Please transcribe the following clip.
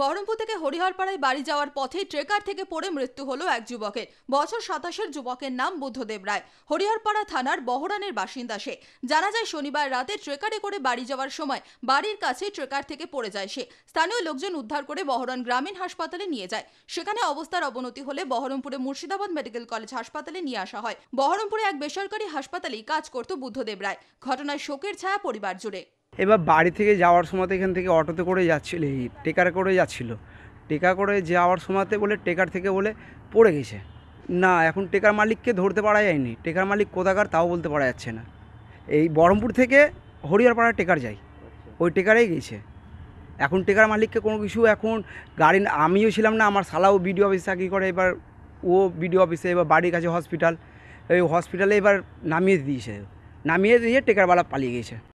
বহরমপুর থেকে হরিহরপাড়ায় বাড়ি যাওয়ার পথে ট্রেকার থেকে পড়ে মৃত্যু হলো এক যুবকের বছর সাতাশের যুবকের নাম বুদ্ধদেব রায় হরিহরপাড়া থানার বহরানের বাসিন্দা সে জানা যায় শনিবার রাতে ট্রেকারে করে বাড়ি যাওয়ার সময় বাড়ির কাছে ট্রেকার থেকে পড়ে যায় সে স্থানীয় লোকজন উদ্ধার করে বহরান গ্রামীণ হাসপাতালে নিয়ে যায় সেখানে অবস্থার অবনতি হলে বহরমপুরে মুর্শিদাবাদ মেডিকেল কলেজ হাসপাতালে নিয়ে আসা হয় বহরমপুরে এক বেসরকারি হাসপাতালেই কাজ করত বুদ্ধদেব রায় ঘটনায় শোকের ছায়া পরিবার জুড়ে এবার বাড়ি থেকে যাওয়ার সময়তে এখান থেকে অটোতে করে যাচ্ছিল এই টেকার করে যাচ্ছিল টেকা করে যাওয়ার সময়তে বলে টেকার থেকে বলে পড়ে গেছে না এখন টেকার মালিককে ধরতে পারা যায়নি টেকার মালিক কোথাকার তাও বলতে পারা যাচ্ছে না এই বহরমপুর থেকে হরিয়ারপাড়া টেকার যাই ওই টেকারেই গেছে এখন টেকার মালিককে কোনো কিছু এখন গাড়ি আমিও ছিলাম না আমার শালাও বিডিও অফিসে চাকরি করে এবার ও বিডিও অফিসে এবার বাড়ির কাছে হসপিটাল এই হসপিটালে এবার নামিয়ে দিয়েছে নামিয়ে দিয়ে টেকারওয়ালা পালিয়ে গেছে